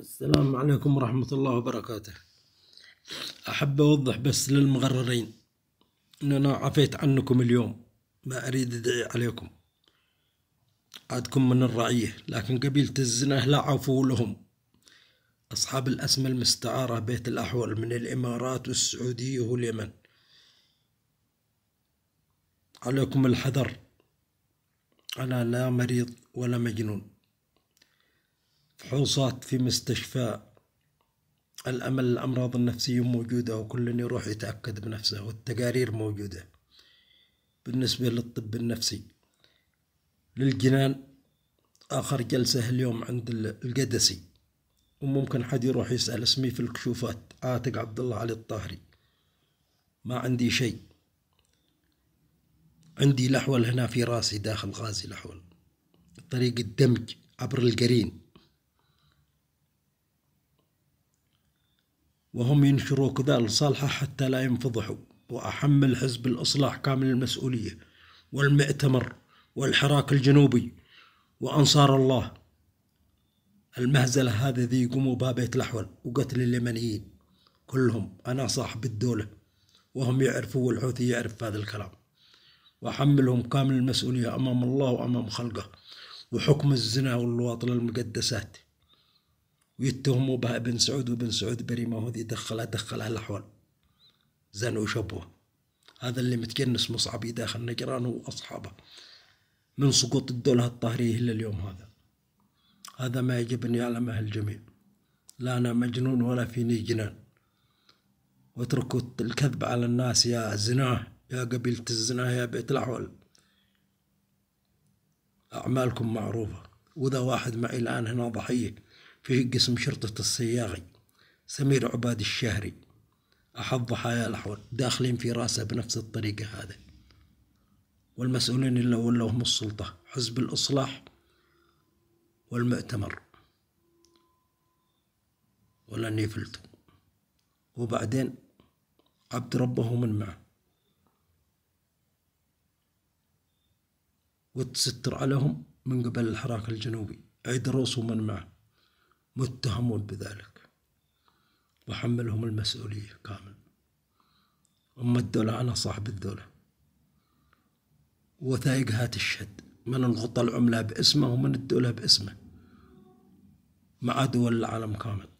السلام عليكم ورحمة الله وبركاته أحب أوضح بس للمغررين أن أنا عفيت عنكم اليوم ما أريد أدعي عليكم عادكم من الرعية لكن قبيلة الزنا لا عفو لهم أصحاب الأسماء المستعارة بيت الأحول من الإمارات والسعودية واليمن عليكم الحذر أنا لا مريض ولا مجنون فحوصات في مستشفى الأمل الأمراض النفسية موجودة وكل يروح يتأكد بنفسه والتقارير موجودة بالنسبة للطب النفسي للجنان آخر جلسة اليوم عند القدسي وممكن حد يروح يسأل اسمي في الكشوفات عاتق عبد الله علي الطاهري ما عندي شيء عندي لحول هنا في راسي داخل غازي لحول طريق الدمج عبر القرين وهم ينشروا كذا لصالحه حتى لا ينفضحوا وأحمل حزب الإصلاح كامل المسؤولية والمؤتمر والحراك الجنوبي وأنصار الله المهزلة هذه ذي يقوموا بها بيت الأحول وقتل اليمنيين كلهم أنا صاحب الدولة وهم يعرفوا والحوثي يعرف هذا الكلام وأحملهم كامل المسؤولية أمام الله وأمام خلقه وحكم الزنا واللواط للمقدسات ويتهموا بها ابن سعود وابن سعود بري ما هو دخلها دخلها الاحوال زنوا شبوه هذا اللي متجنس مصعب داخل نجران وأصحابه من سقوط الدولة الطاهرية إلى اليوم هذا هذا ما يجب أن يعلمه الجميع لا أنا مجنون ولا فيني جنان واتركوا الكذب على الناس يا زناه يا قبيلة الزناه يا بيت الأحول أعمالكم معروفة وذا واحد معي الآن هنا ضحية في قسم شرطة الصياغي سمير عباد الشهري أحد ضحايا الأحوال داخلين في رأسه بنفس الطريقة هذا والمسؤولين اللي ولوهم السلطة حزب الإصلاح والمؤتمر ولا نيفلتو وبعدين عبد ربه من معه وتستر عليهم من قبل الحراك الجنوبي عيد روس ومن معه متهمون بذلك وحملهم المسؤولية كامل أم الدولة أنا صاحب الدولة وثائق هات الشد من الغطى العملة باسمه ومن الدولة باسمه مع دول العالم كامل